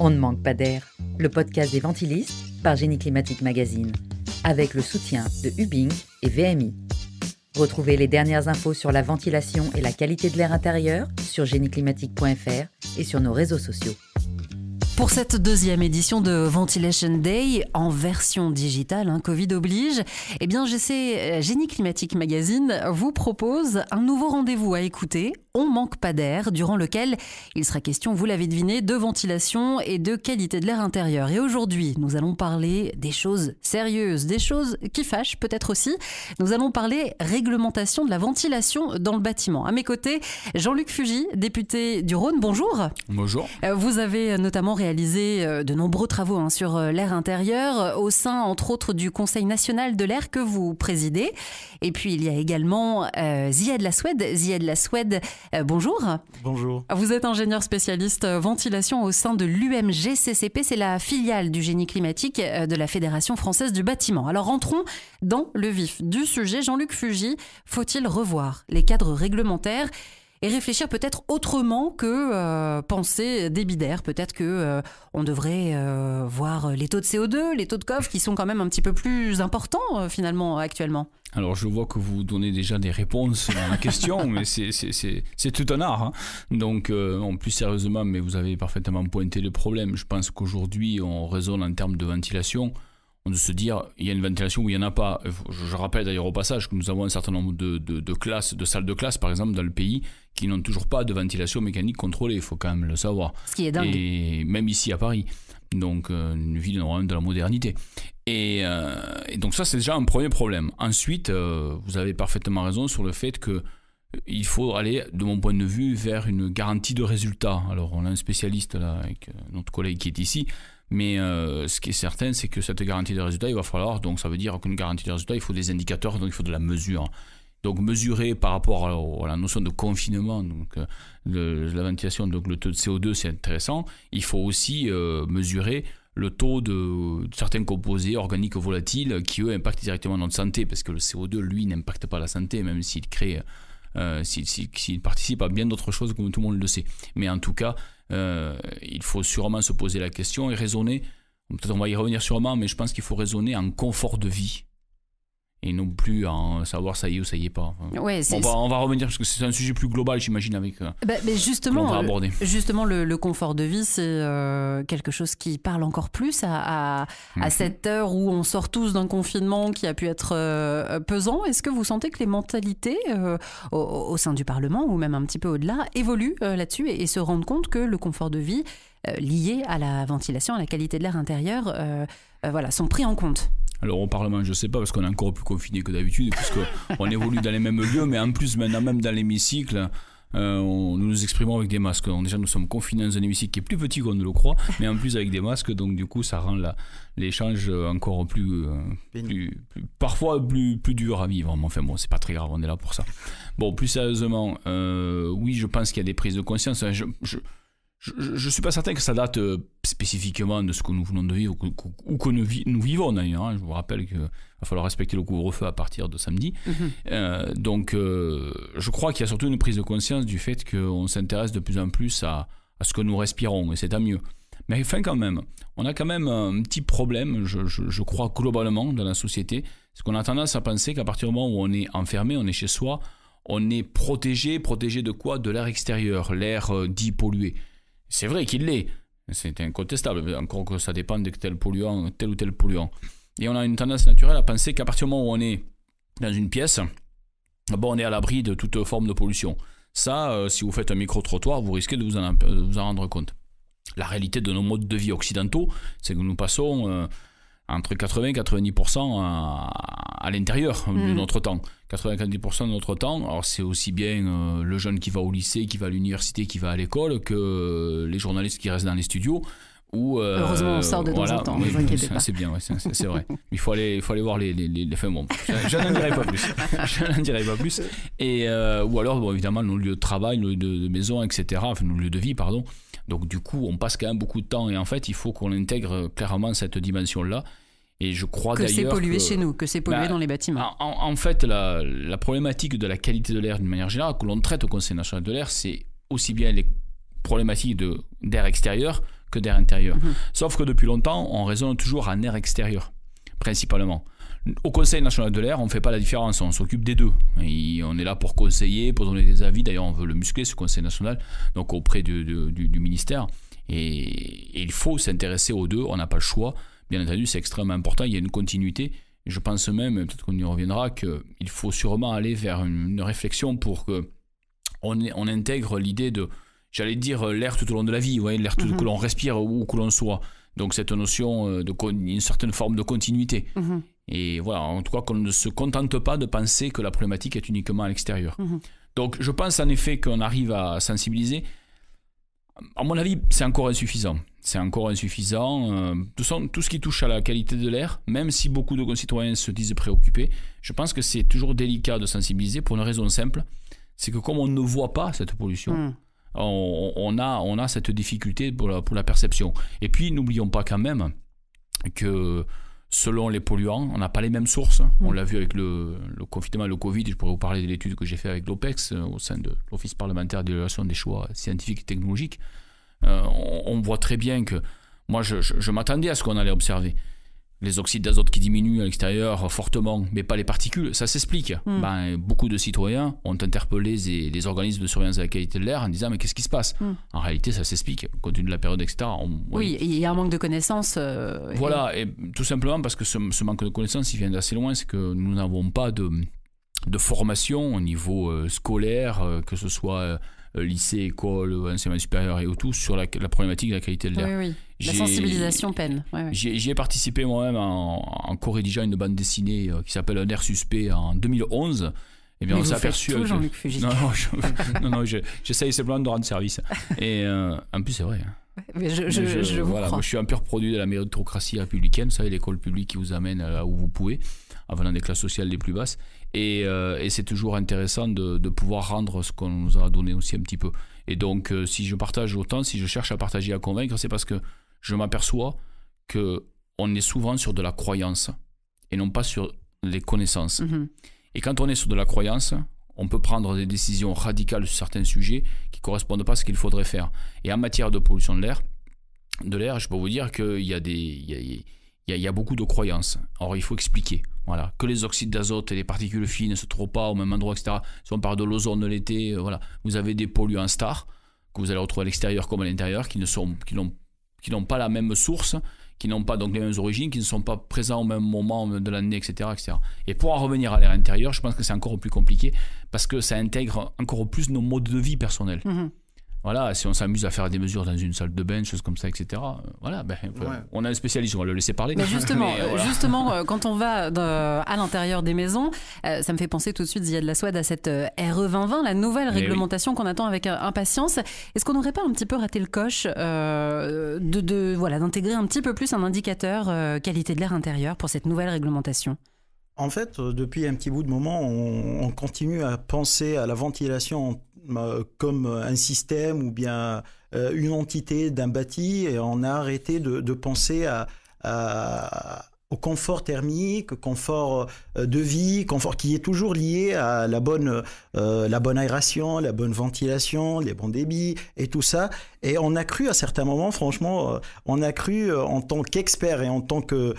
On ne manque pas d'air, le podcast des ventilistes par Génie Climatique Magazine, avec le soutien de Hubing et VMI. Retrouvez les dernières infos sur la ventilation et la qualité de l'air intérieur sur génieclimatique.fr et sur nos réseaux sociaux. Pour cette deuxième édition de Ventilation Day en version digitale, hein, Covid oblige, eh bien, sais, euh, Génie Climatique Magazine vous propose un nouveau rendez-vous à écouter on manque pas d'air, durant lequel il sera question, vous l'avez deviné, de ventilation et de qualité de l'air intérieur. Et aujourd'hui, nous allons parler des choses sérieuses, des choses qui fâchent peut-être aussi. Nous allons parler réglementation de la ventilation dans le bâtiment. À mes côtés, Jean-Luc Fugy, député du Rhône, bonjour. Bonjour. Euh, vous avez notamment réalisé euh, de nombreux travaux hein, sur euh, l'air intérieur au sein, entre autres, du Conseil national de l'air que vous présidez. Et puis, il y a également Ziad La Suède. Ziad La Suède, euh, bonjour. Bonjour. Vous êtes ingénieur spécialiste euh, ventilation au sein de l'UMGCCP, c'est la filiale du génie climatique euh, de la Fédération française du bâtiment. Alors rentrons dans le vif du sujet. Jean-Luc Fugy, faut-il revoir les cadres réglementaires et réfléchir peut-être autrement que penser euh, penser débidaire. Peut-être que euh, on devrait euh, voir les taux de CO2, les taux de coffre qui sont quand même un petit peu plus importants finalement actuellement. Alors je vois que vous donnez déjà des réponses à la question, mais c'est tout un art. Hein. Donc en plus sérieusement, mais vous avez parfaitement pointé le problème. Je pense qu'aujourd'hui on raisonne en termes de ventilation de se dire il y a une ventilation ou il n'y en a pas. Je rappelle d'ailleurs au passage que nous avons un certain nombre de, classes, de salles de classe par exemple dans le pays qui n'ont toujours pas de ventilation mécanique contrôlée, il faut quand même le savoir. Ce qui est dingue. Et même ici à Paris. Donc euh, une ville de la modernité. Euh, et, donc ça c'est déjà un premier problème. Ensuite, euh, vous avez parfaitement raison sur le fait que il faut aller, de mon point de vue, vers une garantie de résultat. Alors, on a un spécialiste là, avec notre collègue qui est ici, mais euh, ce qui est certain, c'est que cette garantie de résultat, il va falloir, donc ça veut dire qu'une garantie de résultat, il faut des indicateurs, donc il faut de la mesure. Donc mesurer par rapport à, la notion de confinement, donc euh, la ventilation, donc le taux de CO2, c'est intéressant. Il faut aussi euh, mesurer le taux de, de certains composés organiques volatiles qui, eux, impactent directement notre santé, parce que le CO2, lui, n'impacte pas la santé, même s'il crée euh, s'il participe à bien d'autres choses, comme tout le monde le sait. Mais en tout cas, euh, il faut sûrement se poser la question et raisonner. Peut-être on va y revenir sûrement, mais je pense qu'il faut raisonner en confort de vie et non plus en savoir ça y est ou ça y est pas. on, va, revenir parce que c'est un sujet plus global, j'imagine, avec. Euh, bah, mais justement, va aborder. justement, le, confort de vie, c'est euh, quelque chose qui parle encore plus à, à, mhm. cette heure où on sort tous d'un confinement qui a pu être euh, pesant. Est-ce que vous sentez que les mentalités au, sein du Parlement ou même un petit peu au-delà évoluent là-dessus et, et se rendent compte que le confort de vie lié à la ventilation, à la qualité de l'air intérieur, voilà, sont pris en compte alors au Parlement, je ne sais pas, parce qu'on est encore plus confiné que d'habitude, puisqu'on évolue dans les mêmes lieux, mais en plus maintenant même dans l'hémicycle, euh, on, nous nous exprimons avec des masques. On déjà, nous sommes confinés dans un hémicycle qui est plus petit qu'on ne le croit, mais en plus avec des masques, donc du coup, ça rend l'échange encore euh, plus, plus, parfois plus, plus dur à vivre. Mais enfin bon, c'est pas très grave, on est là pour ça. Bon, plus sérieusement, euh, oui, je pense qu'il y a des prises de conscience. je je ne suis pas certain que ça date euh, spécifiquement de ce que nous venons de vivre ou que, nous, vivons d'ailleurs. Hein. Je vous rappelle qu'il va falloir respecter le couvre-feu à partir de samedi. Mm-hmm. Euh, donc euh, je crois qu'il y a surtout une prise de conscience du fait qu'on s'intéresse de plus en plus à, ce que nous respirons et c'est à mieux. Mais enfin quand même, on a quand même un petit problème, je, je crois globalement dans la société, parce qu'on a tendance à penser qu'à partir du moment où on est enfermé, on est chez soi, on est protégé, protégé de quoi De l'air extérieur, l'air dit pollué. C'est vrai qu'il l'est. C'est incontestable, encore que ça dépend de tel polluant, tel ou tel polluant. Et on a une tendance naturelle à penser qu'à partir du moment où on est dans une pièce, bon, on est à l'abri de toute forme de pollution. Ça, euh, si vous faites un micro-trottoir, vous risquez de vous, en, rendre compte. La réalité de nos modes de vie occidentaux, c'est que nous passons euh, entre 80 et 90% euh, à, l'intérieur de mhm. notre temps. 80-90% de notre temps, alors c'est aussi bien euh, le jeune qui va au lycée, qui va à l'université, qui va à l'école, que les journalistes qui restent dans les studios. Où, euh, Heureusement, on sort de temps en temps, ne vous inquiétez pas. C'est bien, c'est vrai. Il faut aller, il faut aller voir les, les, bon, je n'en dirai pas plus. je pas plus. Et, ou alors, évidemment, nos lieux de travail, nos lieux de, maison, etc., enfin, nos lieux de vie, pardon, donc du coup, on passe quand même beaucoup de temps et en fait, il faut qu'on intègre clairement cette dimension-là. Et je crois que c'est pollué chez nous, que c'est pollué bah, dans les bâtiments. En, fait, la, problématique de la qualité de l'air d'une manière générale, que l'on traite au Conseil national de l'air, c'est aussi bien les problématiques d'air extérieur que d'air intérieur. Mhm. Sauf que depuis longtemps, on raisonne toujours en air extérieur, principalement. Au Conseil national de l'air, on ne fait pas la différence, on s'occupe des deux. Et on est là pour conseiller, pour donner des avis. D'ailleurs, on veut le muscler, ce Conseil national, donc auprès du, ministère. Et, il faut s'intéresser aux deux, on n'a pas le choix. Bien entendu, c'est extrêmement important, il y a une continuité. je pense même, peut-être qu'on y reviendra, qu'il faut sûrement aller vers une, réflexion pour que on, on intègre l'idée de, j'allais dire, l'air tout au long de la vie, l'air mm-hmm. que l'on respire ou que l'on soit. Donc cette notion euh, de une certaine forme de continuité. Mm-hmm. Et voilà, en tout cas, qu'on ne se contente pas de penser que la problématique est uniquement à l'extérieur. Mhm. Donc, je pense en effet qu'on arrive à sensibiliser. À mon avis, c'est encore insuffisant. C'est encore insuffisant. Tout, euh, tout ce qui touche à la qualité de l'air, même si beaucoup de concitoyens se disent préoccupés, je pense que c'est toujours délicat de sensibiliser pour une raison simple. C'est que comme on ne voit pas cette pollution, mhm. on, a, on a cette difficulté pour pour la perception. Et puis, n'oublions pas quand même que selon les polluants. On n'a pas les mêmes sources. Mm. On l'a vu avec le, confinement, le Covid. Je pourrais vous parler de l'étude que j'ai faite avec l'OPEX euh, au sein de l'Office parlementaire d'évaluation des choix scientifiques et technologiques. Euh, on, voit très bien que moi, je m'attendais à ce qu'on allait observer les oxydes d'azote qui diminuent à l'extérieur fortement, mais pas les particules, ça s'explique. Hmm. Ben, beaucoup de citoyens ont interpellé les, organismes de surveillance de la qualité de l'air en disant mais qu'est-ce qui se passe hmm. En réalité, ça s'explique. Compte tenu de la période, etc. oui, il y a un manque de connaissances. Euh, voilà, et... tout simplement parce que ce, manque de connaissances, il vient d'assez loin, c'est que nous n'avons pas de de formation au niveau euh, scolaire, euh, que ce soit euh, lycée, école, enseignement euh, supérieur et tout, sur la, problématique de la qualité de l'air. Oui, oui. La sensibilisation peine. J'y ai participé moi-même en, co-rédigeant une bande dessinée euh, qui s'appelle Un air suspect en 2011. Et eh bien, on s'est aperçu. Tout, Jean-Luc je... Non, non, non, j'essaye simplement de rendre service. Et en plus, c'est vrai. Hein. Mais je, je, je, je je suis un pur produit de la méritocratie républicaine, vous savez, l'école publique qui vous amène là où vous pouvez, en venant des classes sociales les plus basses. Euh, et, c'est toujours intéressant de, pouvoir rendre ce qu'on nous a donné aussi un petit peu. Et donc, euh, si je partage autant, si je cherche à partager, à convaincre, c'est parce que je m'aperçois que on est souvent sur de la croyance et non pas sur les connaissances. Mm-hmm. Et quand on est sur de la croyance, on peut prendre des décisions radicales sur certains sujets qui ne correspondent pas à ce qu'il faudrait faire. Et en matière de pollution de l'air, de l'air, je peux vous dire qu'il y a beaucoup de croyances. Alors il faut expliquer. Voilà, que les oxydes d'azote et les particules fines ne se trouvent pas au même endroit, etc. Si on parle de l'ozone l'été, euh, voilà, vous avez des polluants stars que vous allez retrouver à l'extérieur comme à l'intérieur, qui ne sont, qui n'ont, pas la même source, qui n'ont pas donc les mêmes origines, qui ne sont pas présents au même moment de l'année, etc., etc. Et pour en revenir à l'air intérieur, je pense que c'est encore plus compliqué parce que ça intègre encore plus nos modes de vie personnels. Mmh voilà, si on s'amuse à faire des mesures dans une salle de bain, choses comme ça, etc. Euh, voilà, ben, on a un spécialiste, on va le laisser parler. Mais justement, justement, euh, quand on va à l'intérieur des maisons, euh, ça me fait penser tout de suite, il y a de la Suède à cette RE 2020, la nouvelle eh réglementation qu'on attend avec impatience. Est-ce qu'on n'aurait pas un petit peu raté le coche de, voilà d'intégrer un petit peu plus un indicateur qualité de l'air intérieur pour cette nouvelle réglementation en fait, depuis un petit bout de moment, on, continue à penser à la ventilation en euh, comme un système ou bien euh, une entité d'un bâti et on a arrêté de, penser au confort thermique, confort euh, de vie, confort qui est toujours lié à la bonne, la bonne aération, la bonne ventilation, les bons débits et tout ça. Et on a cru à certains moments, franchement, on a cru en tant qu'expert et en tant que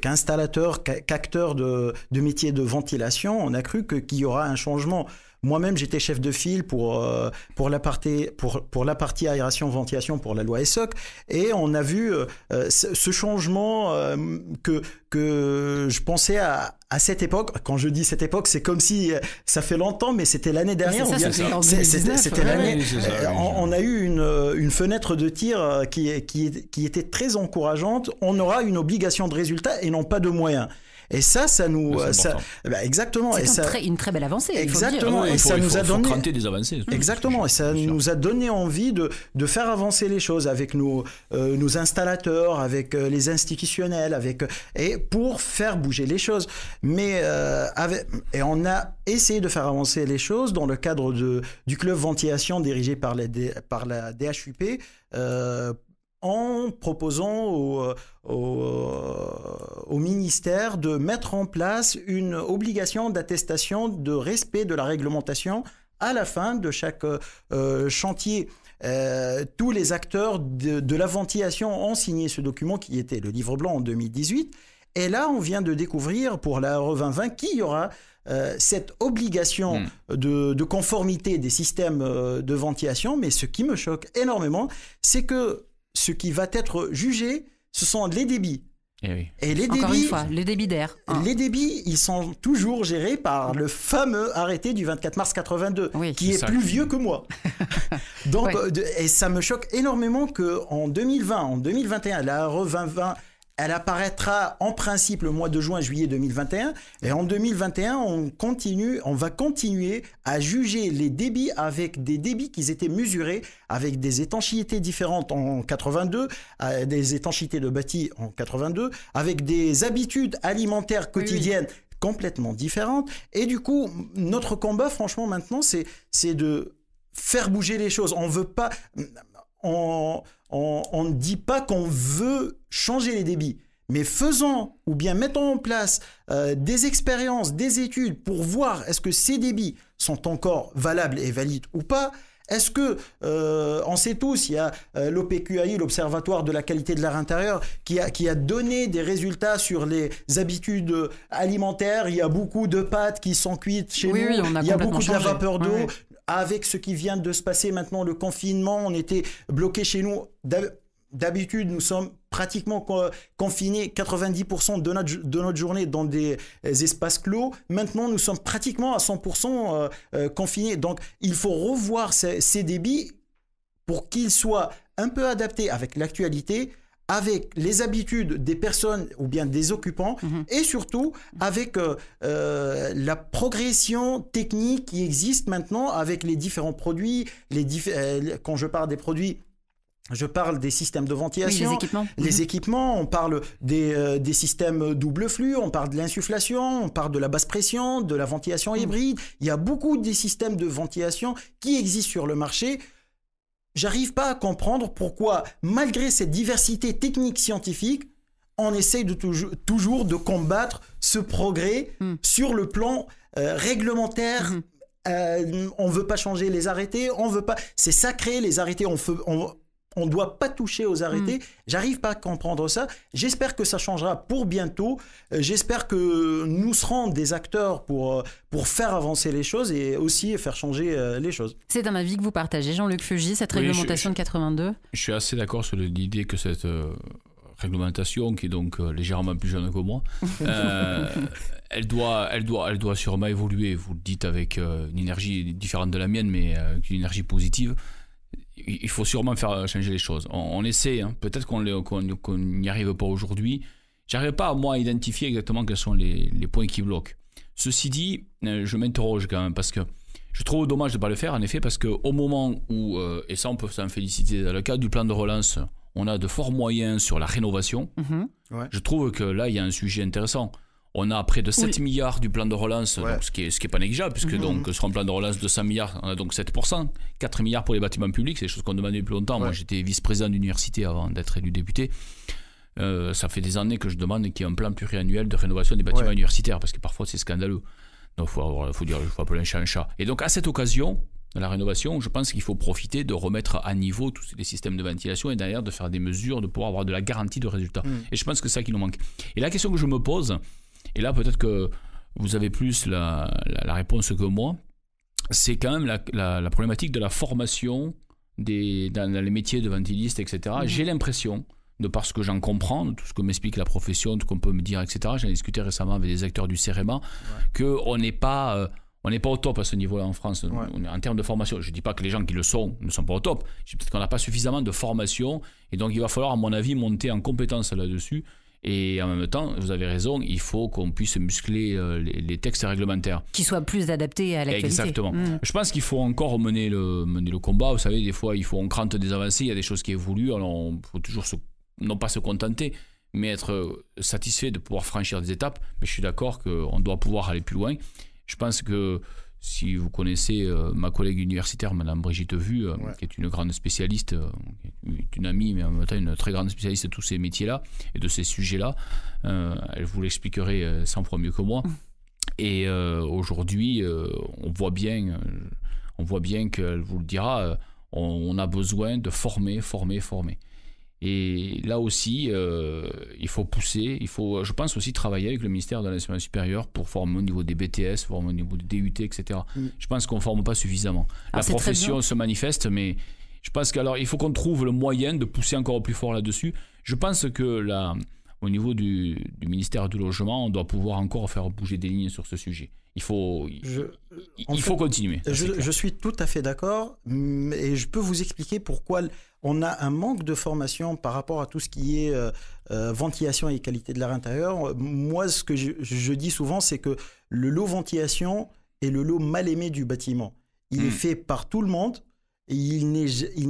qu'installateur, qu'acteur de, de métier de ventilation, on a cru qu'il y aura un changement. Moi-même, j'étais chef de file pour, euh, pour, la partie, pour, pour la partie aération-ventilation pour la loi ESSOC. Et on a vu euh, euh, ce changement que, que je pensais à, à cette époque. Quand je dis cette époque, c'est comme si ça fait longtemps, mais c'était l'année ah, dernière. C'était l'année. On a eu une, une, fenêtre de tir qui, qui, qui était très encourageante. On aura une obligation de résultat et non pas de moyens. Et ça, ça nous, euh, bah, exactement. C'est ça... une très belle avancée. Exactement. Il faut et ça nous a donné Exactement. Et ça nous a donné envie de, de faire avancer les choses avec nos, euh, nos installateurs, avec euh, les institutionnels, avec et pour faire bouger les choses. Mais et on a essayé de faire avancer les choses dans le cadre de, du club ventilation dirigé par la, par la DHUP en proposant euh, euh, au, ministère de mettre en place une obligation d'attestation de respect de la réglementation à la fin de chaque euh, chantier. tous les acteurs de, la ventilation ont signé ce document qui était le livre blanc en 2018. Et là, on vient de découvrir pour la RE 2020 qu'il y aura cette obligation hmm. de, conformité des systèmes de ventilation. Mais ce qui me choque énormément, c'est que ce qui va être jugé, ce sont les débits. Eh et, les débits, Encore une fois, les débits d'air. Hein. Les débits, ils sont toujours gérés par le fameux arrêté du 24 mars 82, qui est, plus vieux que moi. Donc, euh, et ça me choque énormément que en 2020, en 2021, la RE 2020 elle apparaîtra en principe le mois de juin-juillet 2021. Et en 2021, on continue, on va continuer à juger les débits avec des débits qui étaient mesurés avec des étanchéités différentes en 82, euh, des étanchéités de bâti en 82, avec des habitudes alimentaires quotidiennes. complètement différentes. et du coup notre combat franchement maintenant c'est c'est de faire bouger les choses on veut pas on, ne dit pas qu'on veut changer les débits. Mais faisons ou bien mettons en place euh, des expériences, des études pour voir est-ce que ces débits sont encore valables et valides ou pas. Est-ce que, euh, on sait tous, il y a l'OPQI, euh, l'OPQAI, l'Observatoire de la qualité de l'air intérieur, qui a, qui a donné des résultats sur les habitudes alimentaires. Il y a beaucoup de pâtes qui sont cuites chez nous. il y a beaucoup de vapeur d'eau avec ce qui vient de se passer maintenant, le confinement, on était bloqué chez nous. D'habitude, nous sommes pratiquement confinés 90% de notre, journée dans des euh, espaces clos. Maintenant, nous sommes pratiquement à 100% euh, euh, confinés. Donc, il faut revoir ces débits pour qu'ils soient un peu adaptés avec l'actualité avec les habitudes des personnes ou bien des occupants mhm. et surtout avec euh, euh, la progression technique qui existe maintenant avec les différents produits. Les euh, quand je parle des produits je parle des systèmes de ventilation, les, mhm. équipements. on parle des, des, systèmes double flux, on parle de l'insufflation, on parle de la basse pression, de la ventilation mhm. hybride. Il y a beaucoup des systèmes de ventilation qui existent sur le marché. J'arrive pas à comprendre pourquoi, malgré cette diversité technique scientifique, on essaye toujours de combattre ce progrès hmm. sur le plan euh, réglementaire. Hmm. Euh, on veut pas changer les arrêtés, on veut pas. C'est sacré les arrêtés. On, veut on on ne doit pas toucher aux arrêtés. Mm. J'arrive pas à comprendre ça. J'espère que ça changera pour bientôt. Euh, j'espère que nous serons des acteurs pour, euh, pour faire avancer les choses et aussi faire changer euh, les choses. C'est un avis que vous partagez, Jean-Luc Fugy, cette réglementation de 82 Je suis assez d'accord sur l'idée que cette réglementation, qui est donc légèrement plus jeune que moi, elle, doit, elle, doit, elle doit sûrement évoluer. Vous le dites avec une énergie différente de la mienne, mais une énergie positive il faut sûrement faire changer les choses. On, essaie, hein. peut-être qu'on n'y arrive pas aujourd'hui. J'arrive pas, moi, à identifier exactement quels sont les, les points qui bloquent. Ceci dit, euh, je m'interroge quand même parce que je trouve dommage de ne pas le faire, en effet, parce qu'au moment où, euh, et ça on peut s'en féliciter, dans le cadre du plan de relance, on a de forts moyens sur la rénovation. Mhm. Je trouve que là, il y a un sujet intéressant. On a près de 7 milliards du plan de relance, donc ce qui n'est est pas négligeable, puisque mhm. donc, sur un plan de relance de 100 milliards, on a donc 7%, 4 milliards pour les bâtiments publics, c'est des choses qu'on demandait depuis longtemps. Moi, j'étais vice-président d'université avant d'être élu député. Euh, ça fait des années que je demande qu'il y ait un plan pluriannuel de rénovation des bâtiments universitaires, parce que parfois c'est scandaleux. Donc il faut, avoir, faut, dire, faut appeler un chat un chat. Et donc à cette occasion, la rénovation, je pense qu'il faut profiter de remettre à niveau tous les systèmes de ventilation et derrière de faire des mesures, de pouvoir avoir de la garantie de résultats mm. Et je pense que c'est ça qui nous manque. Et la question que je me pose, et là, peut-être que vous avez plus la, réponse que moi. C'est quand même la, problématique de la formation des, dans, les métiers de ventiliste, etc. Mhm. J'ai l'impression, de par ce que j'en comprends, tout ce que m'explique la profession, tout ce qu'on peut me dire, etc. J'en ai discuté récemment avec des acteurs du CEREMA, que qu'on n'est pas... Euh, on n'est pas au top à ce niveau-là en France. en termes de formation, je ne dis pas que les gens qui le sont ne sont pas au top. Peut-être qu'on n'a pas suffisamment de formation. Et donc, il va falloir, à mon avis, monter en compétence là-dessus. Et en même temps, vous avez raison, il faut qu'on puisse muscler euh, les, textes réglementaires. Qui soient plus adaptés à l'actualité. Exactement. Mm. Je pense qu'il faut encore mener le, mener le combat. Vous savez, des fois, il faut, on crante des avancées, il y a des choses qui évoluent, alors il faut toujours non pas se contenter, mais être euh, satisfait de pouvoir franchir des étapes. Mais je suis d'accord qu'on doit pouvoir aller plus loin. Je pense que si vous connaissez euh, ma collègue universitaire, Madame Brigitte Vu, euh, qui est une grande spécialiste, euh, une amie, mais en même temps une très grande spécialiste de tous ces métiers-là et de ces sujets-là, elle vous l'expliquerait sans fois mieux que moi. Et aujourd'hui, on voit bien, on voit bien qu'elle vous le dira, on, a besoin de former, former, former. Et là aussi, euh, il faut pousser, il faut, je pense aussi travailler avec le ministère de l'enseignement supérieur pour former au niveau des BTS, former au niveau des DUT, etc. Mm. Je pense qu'on ne forme pas suffisamment. La ah, profession se manifeste, mais je pense qu'il faut qu'on trouve le moyen de pousser encore plus fort là-dessus. Je pense que la, au niveau du, ministère du Logement, on doit pouvoir encore faire bouger des lignes sur ce sujet. Il faut, il, faut continuer. Je, suis tout à fait d'accord et je peux vous expliquer pourquoi on a un manque de formation par rapport à tout ce qui est euh, euh, ventilation et qualité de l'air intérieur. Moi, ce que je, dis souvent, c'est que le lot ventilation est le lot mal aimé du bâtiment. Il est hmm. fait par tout le monde et il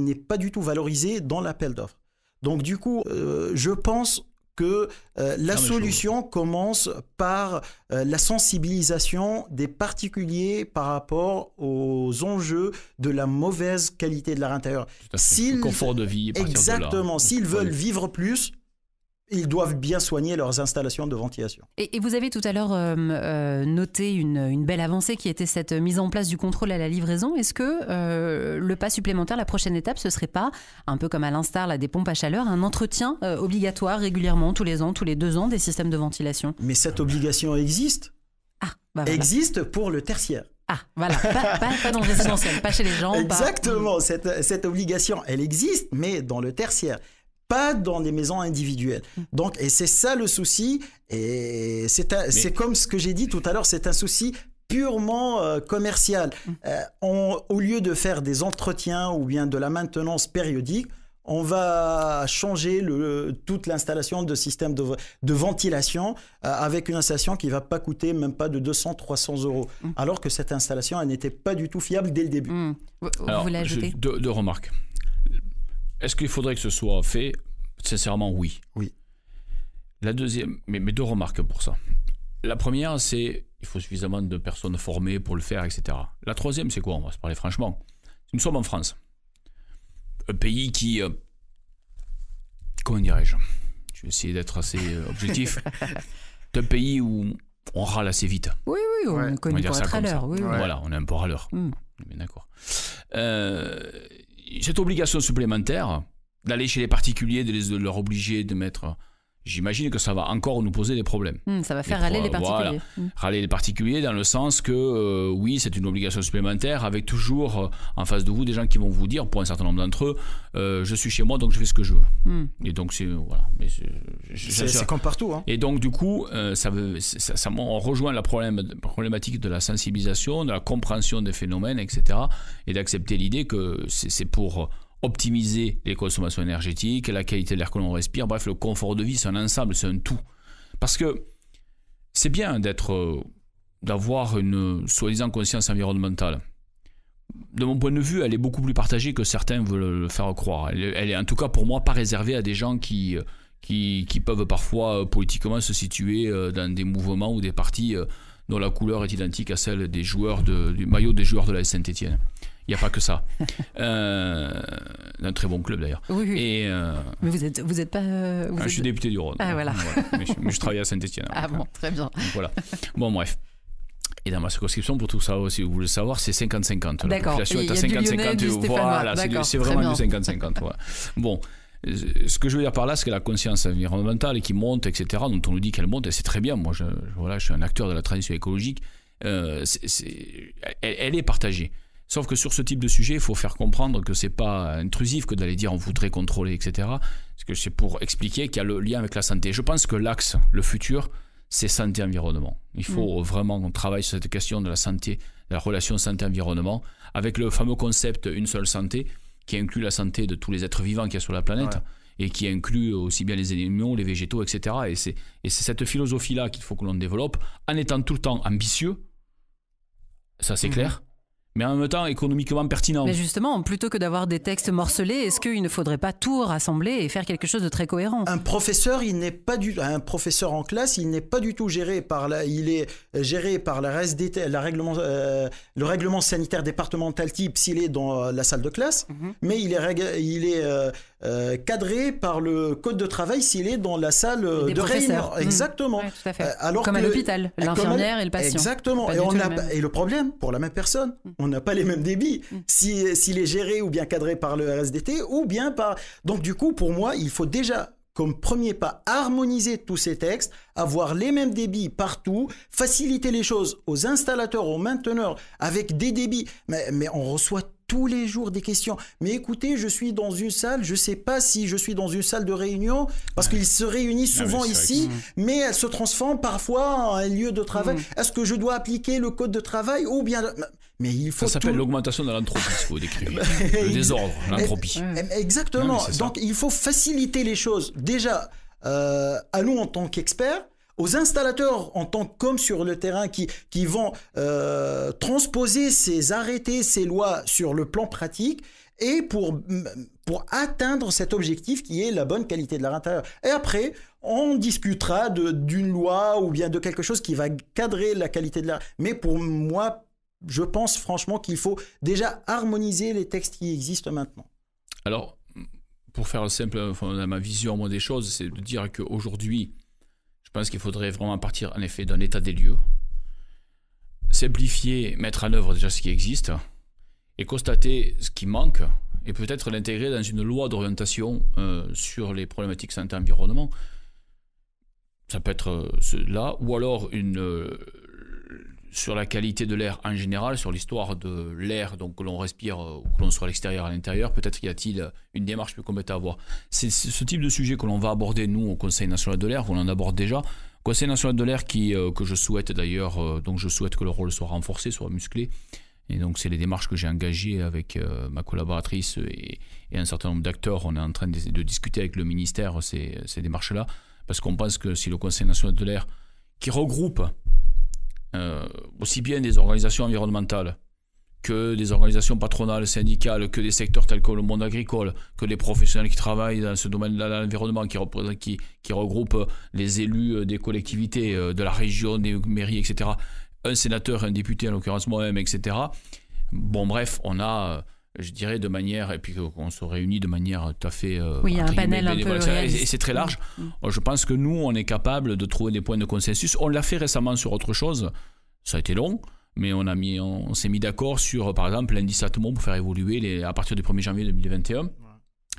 n'est pas du tout valorisé dans l'appel d'offres. Donc du coup, euh, je pense que euh, la solution commence par euh, la sensibilisation des particuliers par rapport aux enjeux de la mauvaise qualité de l'air intérieur. le confort de vie. Exactement. Mmh. S'ils veulent vivre plus, ils doivent bien soigner leurs installations de ventilation. Et, vous avez tout à l'heure euh, euh, noté une, belle avancée qui était cette mise en place du contrôle à la livraison. Est-ce que euh, le pas supplémentaire, la prochaine étape, ce serait pas, un peu comme à l'instar des pompes à chaleur, un entretien obligatoire régulièrement, tous les ans, tous les deux ans, des systèmes de ventilation Mais cette obligation existe. Ah, bah voilà. Existe pour le tertiaire. Ah, voilà, pas, dans le résidentiel, pas chez les gens. Exactement, cette, cette obligation, elle existe, mais dans le tertiaire dans des maisons individuelles. Donc, et c'est ça le souci. Et c'est comme ce que j'ai dit tout à l'heure, c'est un souci purement euh, commercial. Mm. Euh, on, au lieu de faire des entretiens ou bien de la maintenance périodique, on va changer le, toute l'installation de système de, ventilation euh, avec une installation qui ne va pas coûter même pas de 200-300 euros, mm. alors que cette installation, elle n'était pas du tout fiable dès le début. Mm. Vous, deux remarques. Est-ce qu'il faudrait que ce soit fait Sincèrement, oui. Oui. La deuxième, mais, deux remarques pour ça. La première, c'est il faut suffisamment de personnes formées pour le faire, etc. La troisième, c'est quoi On va se parler franchement. Nous sommes en France, un pays qui, euh, comment dirais-je Je vais essayer d'être assez euh, objectif. c'est un pays où on râle assez vite. Oui, oui, on est connu pour à Voilà, on est un peu à l'heure. Hmm. D'accord. Euh, cette obligation supplémentaire, d'aller chez les particuliers, de, les, leur obliger de mettre. J'imagine que ça va encore nous poser des problèmes. Hmm, ça va faire râler les euh, particuliers. Hmm. Râler les particuliers dans le sens que euh, oui, c'est une obligation supplémentaire avec toujours euh, en face de vous des gens qui vont vous dire, pour un certain nombre d'entre eux, je suis chez moi donc je fais ce que je veux. Hmm. Et donc c'est C'est comme partout. Hein. Et donc du coup, ça, veut, ça, on rejoint la problématique de la sensibilisation, de la compréhension des phénomènes, etc. Et d'accepter l'idée que c'est pour optimiser les consommations énergétiques, la qualité de l'air que l'on respire, bref, le confort de vie, c'est un ensemble, c'est un tout. Parce que c'est bien d'être, euh, d'avoir une soi-disant conscience environnementale. De mon point de vue, elle est beaucoup plus partagée que certains veulent le faire croire. Elle, est en tout cas pour moi pas réservée à des gens qui, qui, peuvent parfois euh, politiquement se situer euh, dans des mouvements ou des partis dont la couleur est identique à celle des joueurs du maillot des joueurs de la Saint-Etienne. Il n'y a pas que ça. Euh, un très bon club d'ailleurs. Et, euh, mais vous n'êtes vous êtes pas. Euh, ah, je suis député du Rhône. Ah, voilà. Mais, je, travaille à Saint-Etienne. Ah bon, très bien. voilà. Bon, bref. Et dans ma circonscription, pour tout ça, aussi, vous voulez savoir, c'est 50-50. La population est à 50-50. Voilà, c'est vraiment du 50-50. Bon euh, ce que je veux dire par là, c'est que la conscience environnementale qui monte, etc., dont on nous dit qu'elle monte, et c'est très bien, moi je, voilà, je suis un acteur de la transition écologique, elle, est partagée. Sauf que sur ce type de sujet, il faut faire comprendre que ce n'est pas intrusif que d'aller dire on voudrait contrôler, etc. Parce que c'est pour expliquer qu'il y a le lien avec la santé. Je pense que l'axe, le futur, c'est santé-environnement. Il faut mm. vraiment qu'on travaille sur cette question de la santé, de la relation santé-environnement, avec le fameux concept une seule santé, qui inclut la santé de tous les êtres vivants qu'il y a sur la planète. et qui inclut aussi bien les animaux, les végétaux, etc. Et c'est, cette philosophie-là qu'il faut que l'on développe en étant tout le temps ambitieux, ça c'est mm. clair, mais en même temps économiquement pertinent. Mais justement, plutôt que d'avoir des textes morcelés, est-ce qu'il ne faudrait pas tout rassembler et faire quelque chose de très cohérent Un professeur, il n'est pas du un professeur en classe, il n'est pas du tout géré par la, il est euh, géré par la, la règlement, euh, le règlement sanitaire départemental type s'il est dans la salle de classe, mhm. mais il est il est euh, cadré par le code de travail s'il est dans la salle de réunion. Exactement. Mhm. Alors comme à l'hôpital, l'infirmière et le patient. Exactement. Et, le problème pour la même personne. Mhm on n'a pas les mêmes débits, mm. s'il est géré ou bien cadré par le RSDT, ou bien par... Donc du coup, pour moi, il faut déjà comme premier pas, harmoniser tous ces textes, avoir les mêmes débits partout, faciliter les choses aux installateurs, aux mainteneurs, avec des débits. Mais, on reçoit tous les jours des questions. Mais écoutez, je suis dans une salle, je ne sais pas si je suis dans une salle de réunion, parce qu'ils se réunissent ah souvent ici, mm. mais elle se transforme parfois en lieu de travail. Mm. Est-ce que je dois appliquer le code de travail ou bien... Mais il faut. Ça s'appelle l'augmentation de l'entropie, ce faut décrire le désordre, l'entropie. Eh, exactement. Donc il faut faciliter les choses. Déjà, euh, à nous en tant qu'experts, aux installateurs en tant qu'hommes sur le terrain qui, qui vont euh, transposer ces arrêtés, ces lois sur le plan pratique et pour, mm, pour atteindre cet objectif qui est la bonne qualité de l'air intérieur. Et après, on discutera d'une loi ou bien de quelque chose qui va cadrer la qualité de l'air. Mais pour moi, je pense franchement qu'il faut déjà harmoniser les textes qui existent maintenant. Alors, pour faire simple, ma vision moi, des choses, c'est de dire qu'aujourd'hui, je pense qu'il faudrait vraiment partir en effet d'un état des lieux, simplifier, mettre en œuvre déjà ce qui existe, et constater ce qui manque, et peut-être l'intégrer dans une loi d'orientation euh, sur les problématiques santé-environnement. Ça peut être euh, cela, ou alors une... Euh, sur la qualité de l'air en général, sur l'histoire de l'air donc que l'on respire euh, ou que l'on soit à l'extérieur, ou à l'intérieur, peut-être y a-t-il euh, une démarche plus complète à avoir. C'est ce type de sujet que l'on va aborder nous au Conseil national de l'air, on en aborde déjà. Conseil national de l'air qui euh, que je souhaite d'ailleurs, donc je souhaite que le rôle soit renforcé, soit musclé. Et donc c'est les démarches que j'ai engagées avec ma collaboratrice et, un certain nombre d'acteurs. On est en train de, discuter avec le ministère ces, ces démarches-là parce qu'on pense que si le Conseil national de l'air qui regroupe euh, aussi bien des organisations environnementales que des organisations patronales, syndicales, que des secteurs tels que le monde agricole, que des professionnels qui travaillent dans ce domaine de l'environnement, qui, qui, qui, regroupent les élus euh, des collectivités, euh, de la région, des mairies, etc. Un sénateur, un député, en l'occurrence moi-même, etc. Bon, bref, on a je dirais de manière, et puis qu'on se réunit de manière tout à fait... Euh, oui, il y a un panel un peu... et c'est très large. Mm, mm. Euh, je pense que nous, on est capable de trouver des points de consensus. On l'a fait récemment sur autre chose, ça a été long, mais on, a mis, on, s'est mis d'accord sur, par exemple, l'indice Atmo pour faire évoluer les, à partir du 1er janvier 2021.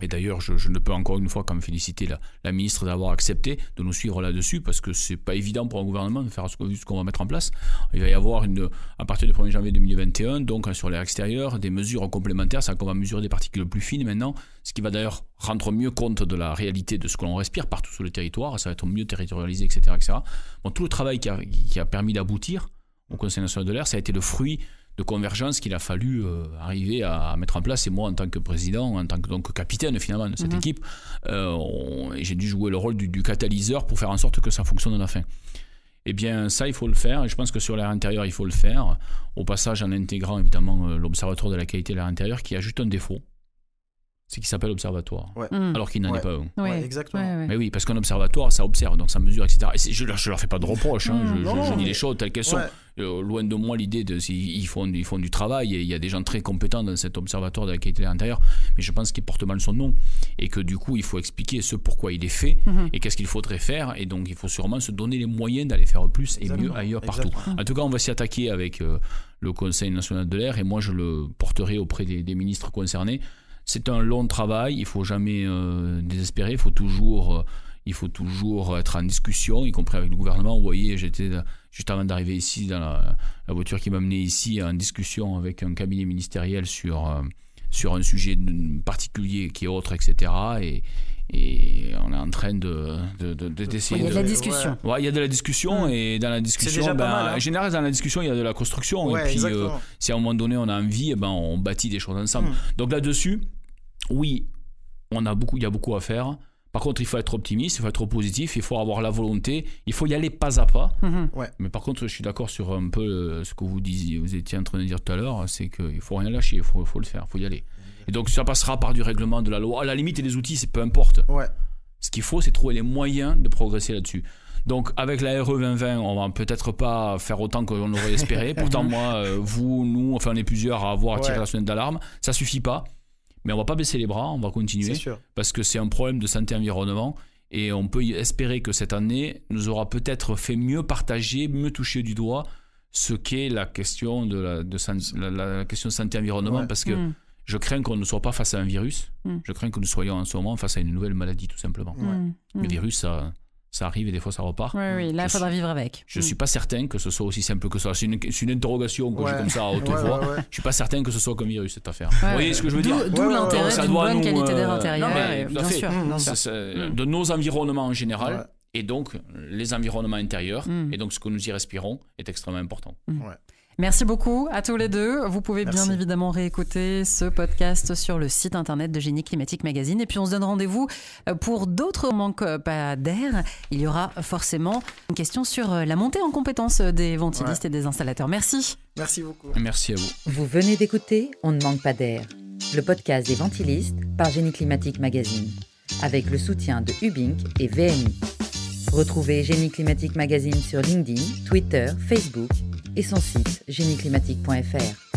Et d'ailleurs, je, ne peux encore une fois qu'en féliciter la, ministre d'avoir accepté de nous suivre là-dessus, parce que ce n'est pas évident pour un gouvernement de faire ce qu'on, va mettre en place. Il va y avoir, une, à partir du 1er janvier 2021, donc hein, sur l'air extérieur, des mesures complémentaires, c'est-à-dire qu'on va mesurer des particules plus fines maintenant, ce qui va d'ailleurs rendre mieux compte de la réalité de ce que l'on respire partout sur le territoire, ça va être mieux territorialisé, etc. etc. tout le travail qui a permis d'aboutir au Conseil national de l'air, ça a été le fruit de convergence qu'il a fallu euh, arriver à mettre en place. Et moi, en tant que président, en tant que donc, capitaine finalement de cette mhm. équipe, euh, j'ai dû jouer le rôle du, du, catalyseur pour faire en sorte que ça fonctionne à la fin. Eh bien, ça, il faut le faire. Et je pense que sur l'air intérieur, il faut le faire. Au passage, en intégrant évidemment euh, l'Observatoire de la qualité de l'air intérieur, qui a juste un défaut c'est qu'il s'appelle observatoire, hmm. alors qu'il n'en est pas un. Hein. Ouais, exactement. Mais oui, parce qu'un observatoire, ça observe, donc ça mesure, etc. je, ne leur fais pas de reproches, hein. hmm. je, dis les choses telles qu'elles sont. Euh, loin de moi l'idée de ils font, ils font du travail, et il y a des gens très compétents dans cet observatoire de la qualité de intérieur, mais je pense qu'il porte mal son nom, et que du coup, il faut expliquer ce pourquoi il est fait, mm-hmm. et qu'est-ce qu'il faudrait faire, et donc il faut sûrement se donner les moyens d'aller faire plus et mieux ailleurs, partout. En tout cas, on va s'y attaquer avec euh, le Conseil national de l'air, et moi, je le porterai auprès des ministres concernés. C'est un long travail, il faut jamais euh, désespérer, il faut toujours... Euh, il faut toujours être en discussion, y compris avec le gouvernement. Vous voyez, j'étais juste avant d'arriver ici, dans la, voiture qui m'a amené ici, en discussion avec un cabinet ministériel sur, euh, sur un sujet particulier qui est autre, etc. Et, et on est en train de d'essayer de, il y a de la discussion ouais. il y a de la discussion et dans la discussion ben, hein. général, dans la discussion il y a de la construction et puis euh, si à un moment donné on a envie eh ben on bâtit des choses ensemble hmm. donc là dessus oui on a beaucoup il y a beaucoup à faire par contre, il faut être optimiste, il faut être positif, il faut avoir la volonté, il faut y aller pas à pas. Hmm, hmm. Mais par contre, je suis d'accord sur un peu euh, ce que vous disiez, vous étiez en train de dire tout à l'heure, c'est qu'il faut rien lâcher, il faut, faut, le faire, il faut y aller. Et donc ça passera par du règlement, de la loi. À la limite, et des outils, c'est peu importe. Ouais. Ce qu'il faut, c'est trouver les moyens de progresser là-dessus. Donc avec la RE 2020, on va peut-être pas faire autant qu'on aurait espéré. Pourtant moi, euh, vous, nous, enfin on est plusieurs à avoir tiré la sonnette d'alarme. Ça suffit pas, mais on va pas baisser les bras, on va continuer parce que c'est un problème de santé environnement et on peut espérer que cette année nous aura peut-être fait mieux partager, mieux toucher du doigt ce qu'est la question de la, la, question santé environnement parce que hmm je crains qu'on ne soit pas face à un virus. Hmm. Je crains que nous soyons en ce moment face à une nouvelle maladie, tout simplement. Hmm. Le hmm. virus, ça, arrive et des fois, ça repart. Oui, oui. là, il faudra vivre avec. Je ne suis pas certain que ce soit aussi simple que ça. C'est une, interrogation que j'ai comme ça à haute voix. je ne suis pas certain que ce soit comme virus, cette affaire. Vous voyez ce que je veux dire D'où l'intérêt d'une bonne qualité euh, d'air intérieur. Euh, bien sûr. Euh, de nos environnements en général. Et donc, les environnements intérieurs, et donc ce que nous y respirons, est extrêmement important. Merci beaucoup à tous les deux. Vous pouvez bien évidemment réécouter ce podcast sur le site internet de Génie Climatique Magazine. Et puis on se donne rendez-vous euh, pour d'autres manque pas d'air. Il y aura forcément une question sur euh, la montée en compétence des ventilistes et des installateurs. Merci. Merci beaucoup. Merci à vous. Vous venez d'écouter On ne manque pas d'air, le podcast des ventilistes par Génie Climatique Magazine, avec le soutien de Ubink et VMI. Retrouvez Génie Climatique Magazine sur LinkedIn, Twitter, Facebook et son site génieclimatique.fr.